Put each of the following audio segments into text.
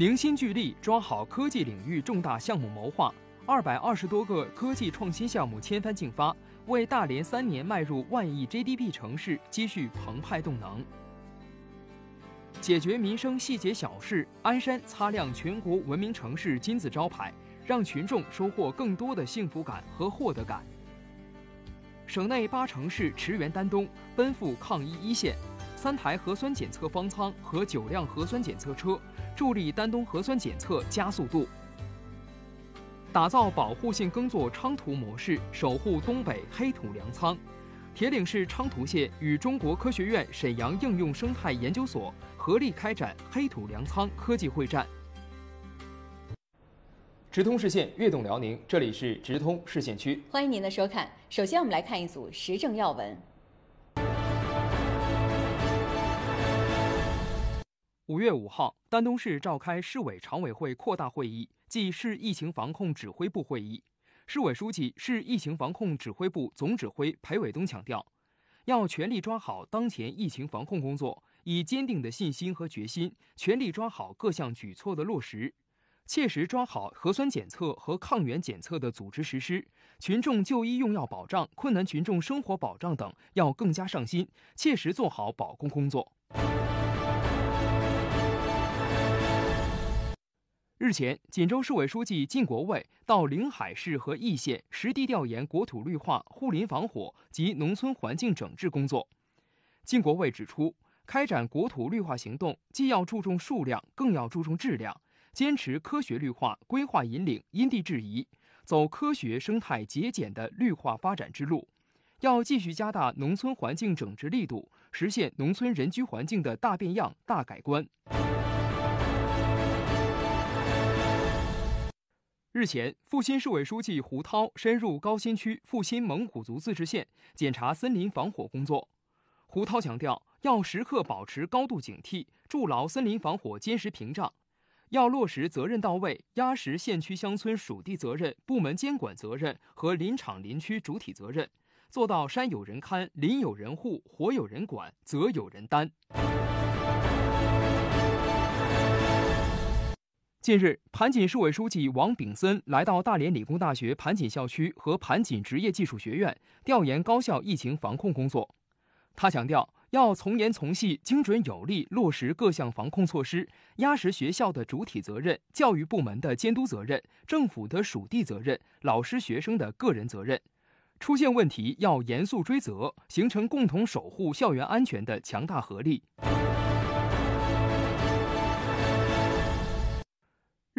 凝心聚力，抓好科技领域重大项目谋划，二百二十多个科技创新项目千帆竞发，为大连三年迈入万亿 GDP 城市积蓄澎湃动能。解决民生细节小事，鞍山擦亮全国文明城市金字招牌，让群众收获更多的幸福感和获得感。省内八城市驰援丹东，奔赴抗疫一线。三台核酸检测方舱和九辆核酸检测车，助力丹东核酸检测加速度。打造保护性耕作昌图模式，守护东北黑土粮仓。铁岭市昌图县与中国科学院沈阳应用生态研究所合力开展黑土粮仓科技会战。直通视线，越动辽宁，这里是直通视线区。欢迎您的收看。首先，我们来看一组时政要闻。五月五号，丹东市召开市委常委会扩大会议暨市疫情防控指挥部会议。市委书记、市疫情防控指挥部总指挥裴伟东强调，要全力抓好当前疫情防控工作，以坚定的信心和决心，全力抓好各项举措的落实，切实抓好核酸检测和抗原检测的组织实施，群众就医用药保障、困难群众生活保障等，要更加上心，切实做好保供工作。日前，锦州市委书记靳国卫到临海市和义县实地调研国土绿化、护林防火及农村环境整治工作。靳国卫指出，开展国土绿化行动，既要注重数量，更要注重质量，坚持科学绿化、规划引领、因地制宜，走科学、生态、节俭的绿化发展之路。要继续加大农村环境整治力度，实现农村人居环境的大变样、大改观。日前，阜新市委书记胡涛深入高新区、阜新蒙古族自治县检查森林防火工作。胡涛强调，要时刻保持高度警惕，筑牢森林防火坚实屏障。要落实责任到位，压实县区、乡村属地责任、部门监管责任和林场、林区主体责任，做到山有人看、林有人护、火有人管、责有人担。近日，盘锦市委书记王炳森来到大连理工大学盘锦校区和盘锦职业技术学院调研高校疫情防控工作。他强调，要从严从细、精准有力落实各项防控措施，压实学校的主体责任、教育部门的监督责任、政府的属地责任、老师学生的个人责任。出现问题要严肃追责，形成共同守护校园安全的强大合力。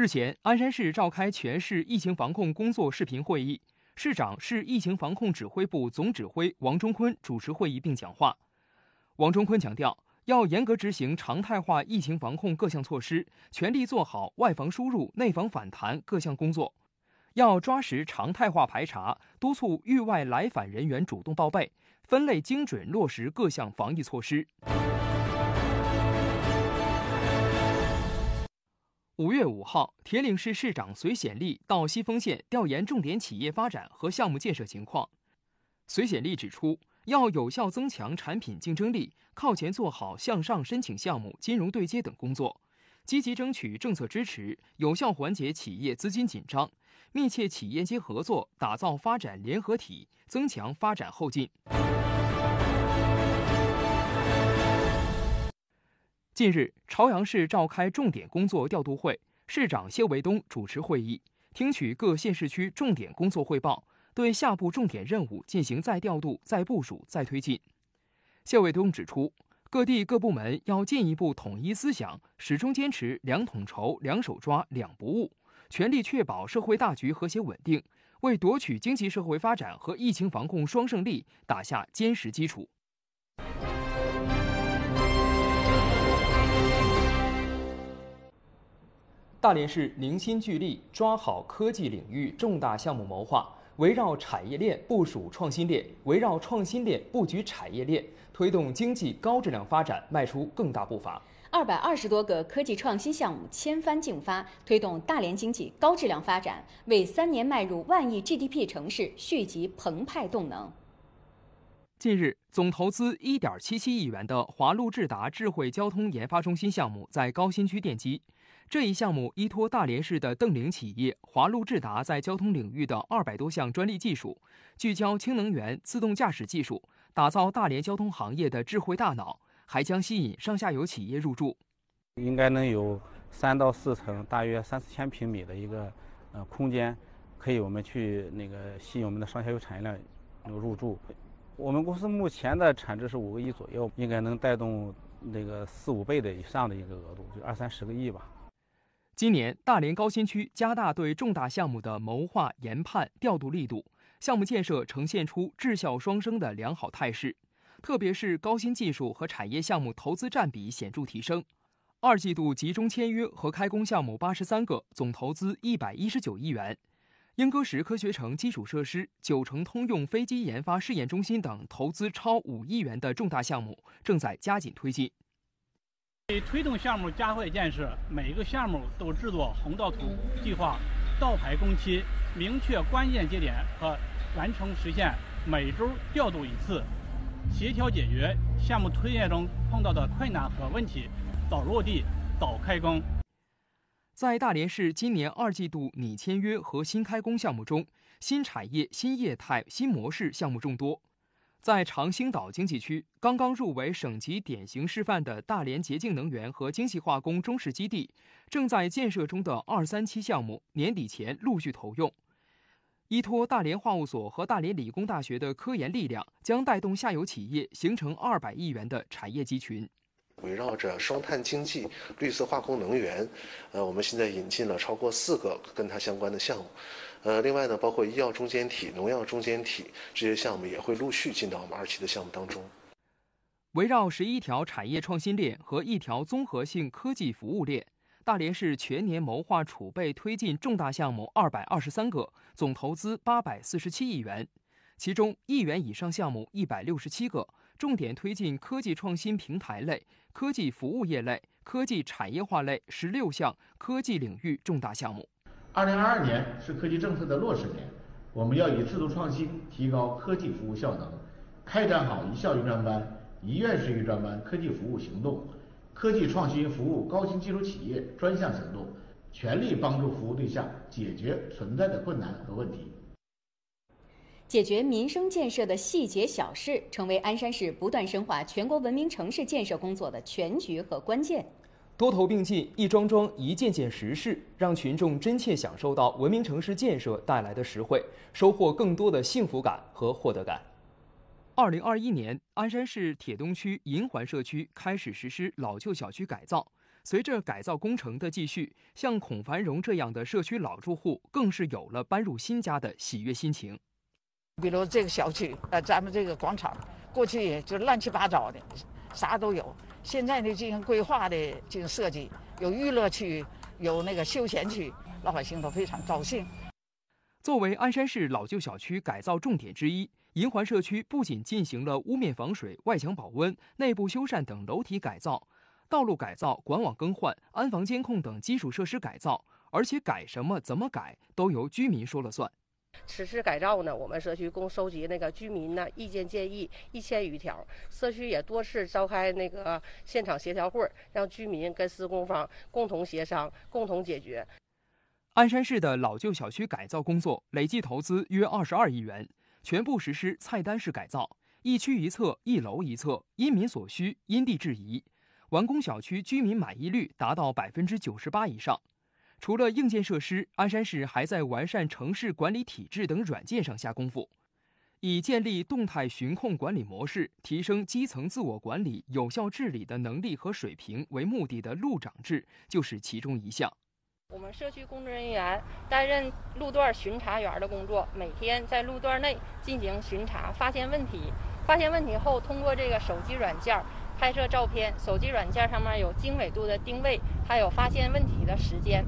日前，鞍山市召开全市疫情防控工作视频会议，市长、市疫情防控指挥部总指挥王忠坤主持会议并讲话。王忠坤强调，要严格执行常态化疫情防控各项措施，全力做好外防输入、内防反弹各项工作。要抓实常态化排查，督促域外来返人员主动报备，分类精准落实各项防疫措施。五月五号，铁岭市市长隋显利到西丰县调研重点企业发展和项目建设情况。隋显利指出，要有效增强产品竞争力，靠前做好向上申请项目、金融对接等工作，积极争取政策支持，有效缓解企业资金紧张，密切企业间合作，打造发展联合体，增强发展后劲。近日，朝阳市召开重点工作调度会，市长谢卫东主持会议，听取各县市区重点工作汇报，对下步重点任务进行再调度、再部署、再推进。谢卫东指出，各地各部门要进一步统一思想，始终坚持两统筹、两手抓、两不误，全力确保社会大局和谐稳定，为夺取经济社会发展和疫情防控双胜利打下坚实基础。大连市凝心聚力，抓好科技领域重大项目谋划，围绕产业链部署创新链，围绕创新链布局产业链，推动经济高质量发展迈出更大步伐。二百二十多个科技创新项目千帆竞发，推动大连经济高质量发展，为三年迈入万亿 GDP 城市蓄积澎湃动能。近日，总投资一点七七亿元的华路智达智慧交通研发中心项目在高新区奠基。这一项目依托大连市的瞪羚企业华路智达在交通领域的二百多项专利技术，聚焦氢能源、自动驾驶技术，打造大连交通行业的智慧大脑，还将吸引上下游企业入驻。应该能有三到四层，大约三四千平米的一个呃空间，可以我们去那个吸引我们的上下游产业链入驻。我们公司目前的产值是五个亿左右，应该能带动那个四五倍的以上的一个额度，就二三十个亿吧。今年，大连高新区加大对重大项目的谋划、研判、调度力度，项目建设呈现出质效双升的良好态势。特别是高新技术和产业项目投资占比显著提升。二季度集中签约和开工项目八十三个，总投资一百一十九亿元。英歌石科学城基础设施、九城通用飞机研发试验中心等投资超五亿元的重大项目正在加紧推进。为推动项目加快建设，每个项目都制作红道图，计划、倒排工期，明确关键节点和完成时限，每周调度一次，协调解决项目推进中碰到的困难和问题，早落地、早开工。在大连市今年二季度拟签约和新开工项目中，新产业、新业态、新模式项目众多。在长兴岛经济区，刚刚入围省级典型示范的大连洁净能源和精细化工中试基地，正在建设中的二三期项目年底前陆续投用。依托大连化物所和大连理工大学的科研力量，将带动下游企业形成二百亿元的产业集群。围绕着双碳经济、绿色化工、能源，呃，我们现在引进了超过四个跟它相关的项目，呃，另外呢，包括医药中间体、农药中间体这些项目也会陆续进到我们二期的项目当中。围绕十一条产业创新链和一条综合性科技服务链，大连市全年谋划储备推进重大项目二百二十三个，总投资八百四十七亿元，其中亿元以上项目一百六十七个。重点推进科技创新平台类、科技服务业类、科技产业化类十六项科技领域重大项目。二零二二年是科技政策的落实年，我们要以制度创新提高科技服务效能，开展好一校一专班、一院士一专班科技服务行动，科技创新服务高新技术企业专项行动，全力帮助服务对象解决存在的困难和问题。解决民生建设的细节小事，成为鞍山市不断深化全国文明城市建设工作的全局和关键。多头并进，一桩桩一件件实事，让群众真切享受到文明城市建设带来的实惠，收获更多的幸福感和获得感。二零二一年，鞍山市铁东区银环社区开始实施老旧小区改造。随着改造工程的继续，像孔繁荣这样的社区老住户，更是有了搬入新家的喜悦心情。比如这个小区，呃，咱们这个广场，过去也就乱七八糟的，啥都有。现在呢，进行规划的进行设计，有娱乐区，有那个休闲区，老百姓都非常高兴。作为鞍山市老旧小区改造重点之一，银环社区不仅进行了屋面防水、外墙保温、内部修缮等楼体改造，道路改造、管网更换、安防监控等基础设施改造，而且改什么、怎么改都由居民说了算。此次改造呢，我们社区共收集那个居民呢意见建议一千余条，社区也多次召开那个现场协调会，让居民跟施工方共同协商，共同解决。鞍山市的老旧小区改造工作累计投资约二十二亿元，全部实施菜单式改造，一区一策、一楼一策，因民所需，因地制宜，完工小区居民满意率达到百分之九十八以上。除了硬件设施，鞍山市还在完善城市管理体制等软件上下功夫，以建立动态巡控管理模式，提升基层自我管理、有效治理的能力和水平为目的的路长制就是其中一项。我们社区工作人员担任路段巡查员的工作，每天在路段内进行巡查，发现问题，发现问题后，通过这个手机软件拍摄照片，手机软件上面有经纬度的定位，还有发现问题的时间。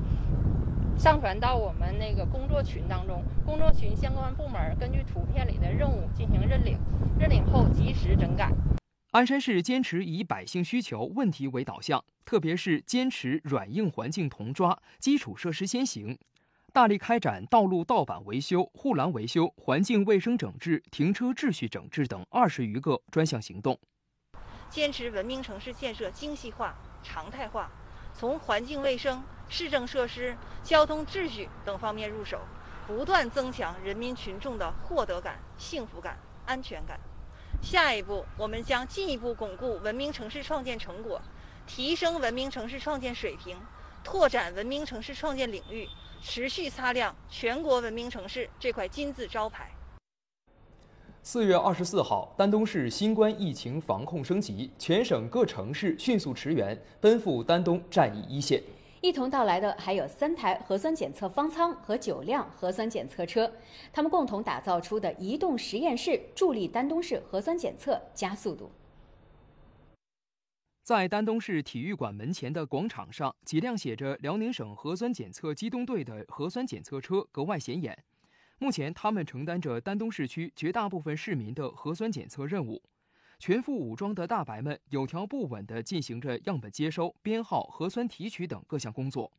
上传到我们那个工作群当中，工作群相关部门根据图片里的任务进行认领，认领后及时整改。鞍山市坚持以百姓需求问题为导向，特别是坚持软硬环境同抓，基础设施先行，大力开展道路道板维修、护栏维修、环境卫生整治、停车秩序整治等二十余个专项行动，坚持文明城市建设精细化、常态化。从环境卫生、市政设施、交通秩序等方面入手，不断增强人民群众的获得感、幸福感、安全感。下一步，我们将进一步巩固文明城市创建成果，提升文明城市创建水平，拓展文明城市创建领域，持续擦亮全国文明城市这块金字招牌。四月二十四号，丹东市新冠疫情防控升级，全省各城市迅速驰援，奔赴丹东战役一线。一同到来的还有三台核酸检测方舱和九辆核酸检测车，他们共同打造出的移动实验室，助力丹东市核酸检测加速度。在丹东市体育馆门前的广场上，几辆写着“辽宁省核酸检测机动队”的核酸检测车格外显眼。目前，他们承担着丹东市区绝大部分市民的核酸检测任务。全副武装的大白们有条不紊地进行着样本接收、编号、核酸提取等各项工作。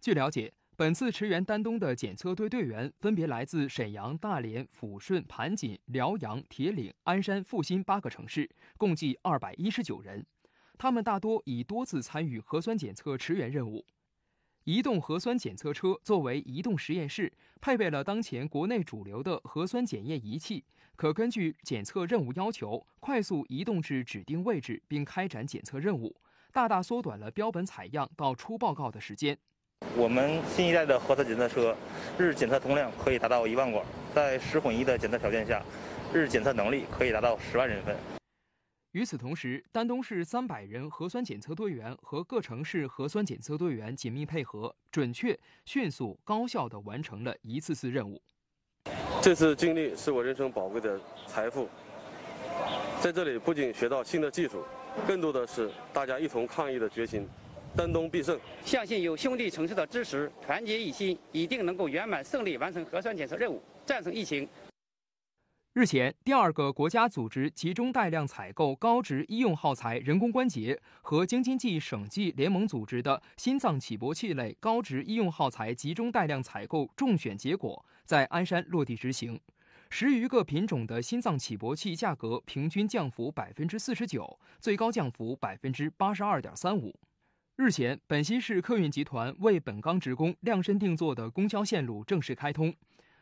据了解，本次驰援丹东的检测队队员分别来自沈阳、大连、抚顺、盘锦、辽阳、铁岭、鞍山、阜新八个城市，共计二百一十九人。他们大多已多次参与核酸检测驰援任务。移动核酸检测车作为移动实验室，配备了当前国内主流的核酸检验仪器，可根据检测任务要求快速移动至指定位置并开展检测任务，大大缩短了标本采样到出报告的时间。我们新一代的核酸检测车，日检测通量可以达到一万管，在十混一的检测条件下，日检测能力可以达到十万人份。与此同时，丹东市三百人核酸检测队员和各城市核酸检测队员紧密配合，准确、迅速、高效的完成了一次次任务。这次经历是我人生宝贵的财富。在这里，不仅学到新的技术，更多的是大家一同抗疫的决心。丹东必胜！相信有兄弟城市的支持，团结一心，一定能够圆满胜利完成核酸检测任务，战胜疫情。日前，第二个国家组织集中带量采购高值医用耗材人工关节和京津冀省际联盟组织的心脏起搏器类高值医用耗材集中带量采购中选结果在鞍山落地执行，十余个品种的心脏起搏器价格平均降幅百分之四十九，最高降幅百分之八十二点三五。日前，本溪市客运集团为本钢职工量身定做的公交线路正式开通。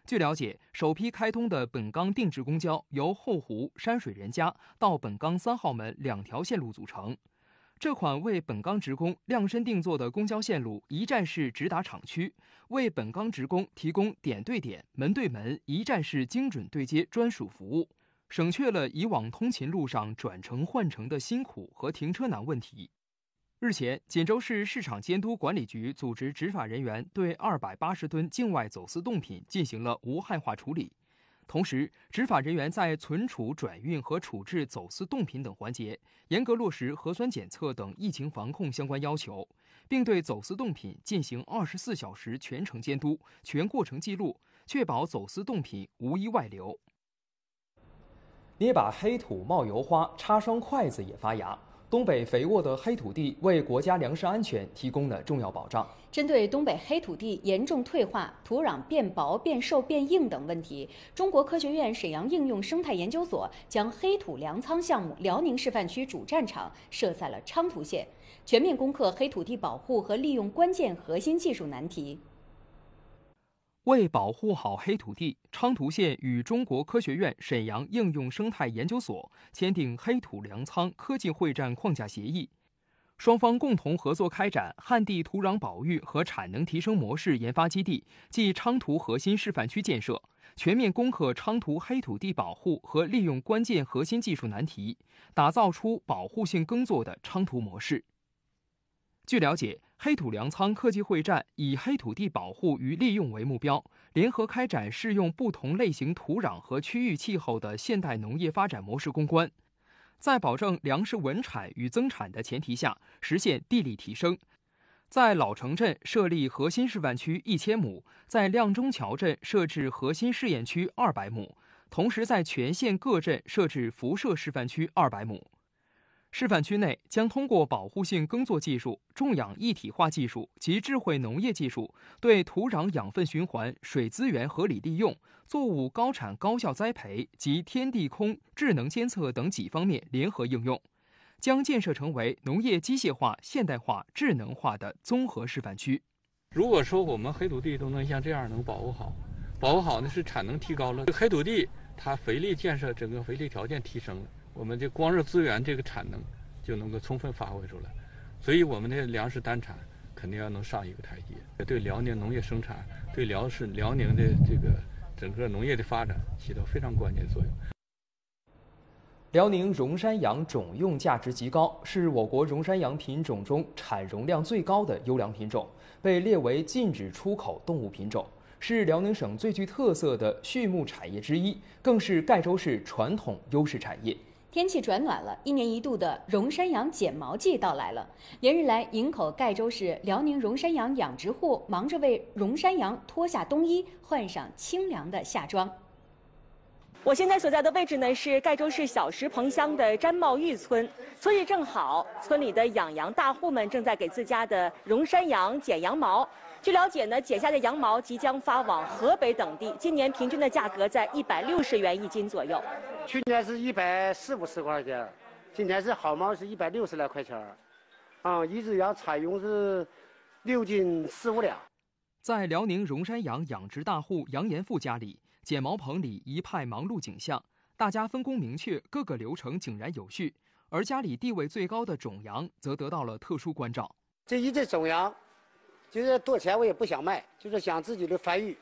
据了解，首批开通的本钢定制公交由后湖山水人家到本钢三号门两条线路组成。这款为本钢职工量身定做的公交线路，一站式直达厂区，为本钢职工提供点对点、门对门、一站式精准对接专属服务，省去了以往通勤路上转乘换乘的辛苦和停车难问题。日前，锦州市市场监督管理局组织执法人员对二百八十吨境外走私冻品进行了无害化处理。同时，执法人员在存储、转运和处置走私冻品等环节，严格落实核酸检测等疫情防控相关要求，并对走私冻品进行二十四小时全程监督、全过程记录，确保走私冻品无一外流。捏把黑土冒油花，插双筷子也发芽。东北肥沃的黑土地为国家粮食安全提供了重要保障。针对东北黑土地严重退化、土壤变薄、变瘦、变硬等问题，中国科学院沈阳应用生态研究所将黑土粮仓项目辽宁示范区主战场设在了昌图县，全面攻克黑土地保护和利用关键核心技术难题。为保护好黑土地，昌图县与中国科学院沈阳应用生态研究所签订黑土粮仓科技会战框架协议，双方共同合作开展旱地土壤保育和产能提升模式研发基地即昌图核心示范区建设，全面攻克昌图黑土地保护和利用关键核心技术难题，打造出保护性耕作的昌图模式。据了解，黑土粮仓科技会战以黑土地保护与利用为目标，联合开展适用不同类型土壤和区域气候的现代农业发展模式攻关，在保证粮食稳产与增产的前提下，实现地力提升。在老城镇设立核心示范区一千亩，在亮中桥镇设置核心试验区二百亩，同时在全县各镇设置辐射示范区二百亩。示范区内将通过保护性耕作技术、种养一体化技术及智慧农业技术，对土壤养分循环、水资源合理利用、作物高产高效栽培及天地空智能监测等几方面联合应用，将建设成为农业机械化、现代化、智能化的综合示范区。如果说我们黑土地都能像这样能保护好，保护好那是产能提高了，黑土地它肥力建设整个肥力条件提升了。我们的光热资源这个产能就能够充分发挥出来，所以我们的粮食单产肯定要能上一个台阶，对辽宁农业生产、对辽是辽宁的这个整个农业的发展起到非常关键的作用。辽宁绒山羊种用价值极高，是我国绒山羊品种中产绒量最高的优良品种，被列为禁止出口动物品种，是辽宁省最具特色的畜牧产业之一，更是盖州市传统优势产业。天气转暖了，一年一度的绒山羊剪毛季到来了。连日来，营口盖州市辽宁绒山羊养殖户忙着为绒山羊脱下冬衣，换上清凉的夏装。我现在所在的位置呢是盖州市小石棚乡的詹茂峪村，村里正好，村里的养羊大户们正在给自家的绒山羊剪羊毛。据了解呢，剪下的羊毛即将发往河北等地，今年平均的价格在一百六十元一斤左右。去年是一百四五十块钱，今年是好毛是一百六十来块钱啊，一只羊采用是六斤四五两。在辽宁绒山羊养殖大户杨延富家里。剪毛棚里一派忙碌景象，大家分工明确，各个流程井然有序。而家里地位最高的种羊则得到了特殊关照。这一只种羊，就是多少钱我也不想卖，就是想自己的繁育。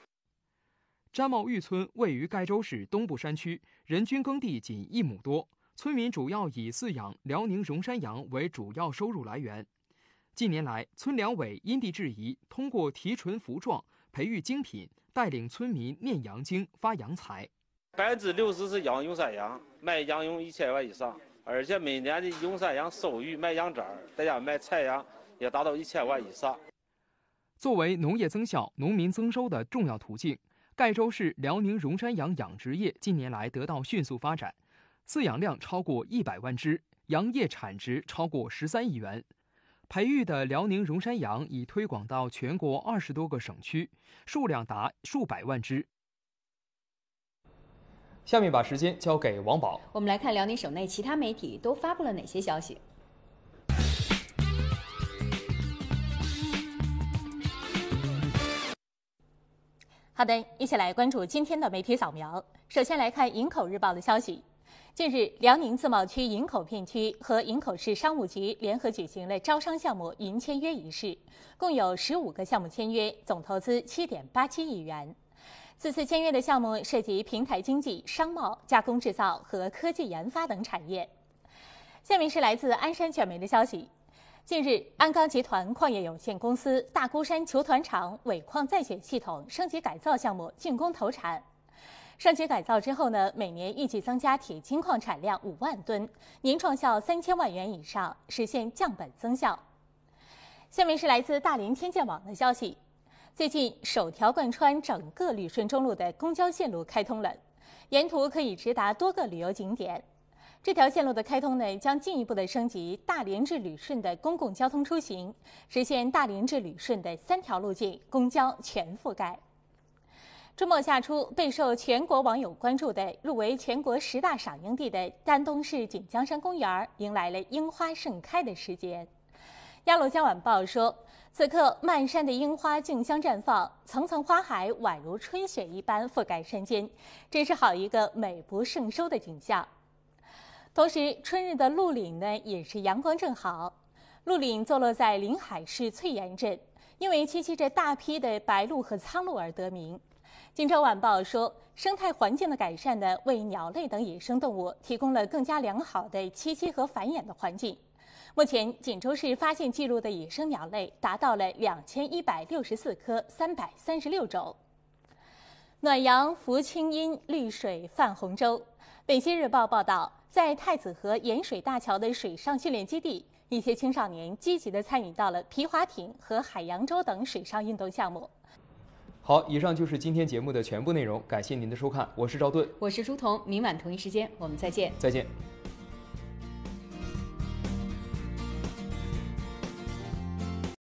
毡茂峪村位于盖州市东部山区，人均耕地仅一亩多，村民主要以饲养辽宁绒山羊为主要收入来源。近年来，村两委因地制宜，通过提纯服壮。培育精品，带领村民念羊经发羊财。百分之六十是羊绒山羊，卖羊绒一千万以上，而且每年的绒山羊收入、卖羊崽儿、在家卖菜羊也达到一千万以上。作为农业增效、农民增收的重要途径，盖州市辽宁绒山羊养殖业近年来得到迅速发展，饲养量超过一百万只，羊业产值超过十三亿元。培育的辽宁绒山羊已推广到全国二十多个省区，数量达数百万只。下面把时间交给王宝。我们来看辽宁省内其他媒体都发布了哪些消息。好的，一起来关注今天的媒体扫描。首先来看营口日报的消息。近日，辽宁自贸区营口片区和营口市商务局联合举行了招商项目云签约仪式，共有十五个项目签约，总投资七点八七亿元。此次签约的项目涉及平台经济、商贸、加工制造和科技研发等产业。下面是来自鞍山卷媒的消息。近日，鞍钢集团矿业有限公司大孤山球团厂尾矿再选系统升级改造项目竣工投产。升级改造之后呢，每年预计增加铁精矿产量五万吨，年创效三千万元以上，实现降本增效。下面是来自大连天健网的消息：最近，首条贯穿整个旅顺中路的公交线路开通了，沿途可以直达多个旅游景点。这条线路的开通呢，将进一步的升级大连至旅顺的公共交通出行，实现大连至旅顺的三条路径公交全覆盖。周末下初，备受全国网友关注的入围全国十大赏樱地的丹东市锦江山公园迎来了樱花盛开的时节。鸭绿江晚报》说，此刻漫山的樱花竞相绽放，层层花海宛如春雪一般覆盖山间，真是好一个美不胜收的景象。同时，春日的鹿岭呢也是阳光正好。鹿岭坐落在临海市翠岩镇，因为栖息着大批的白鹭和苍鹭而得名。《荆州晚报》说，生态环境的改善呢，为鸟类等野生动物提供了更加良好的栖息和繁衍的环境。目前，锦州市发现记录的野生鸟类达到了两千一百六十四颗，三百三十六种。暖阳拂清阴，绿水泛红舟。《北京日报》报道，在太子河盐水大桥的水上训练基地，一些青少年积极的参与到了皮划艇和海洋舟等水上运动项目。好，以上就是今天节目的全部内容，感谢您的收看，我是赵盾，我是朱彤，明晚同一时间我们再见，再见。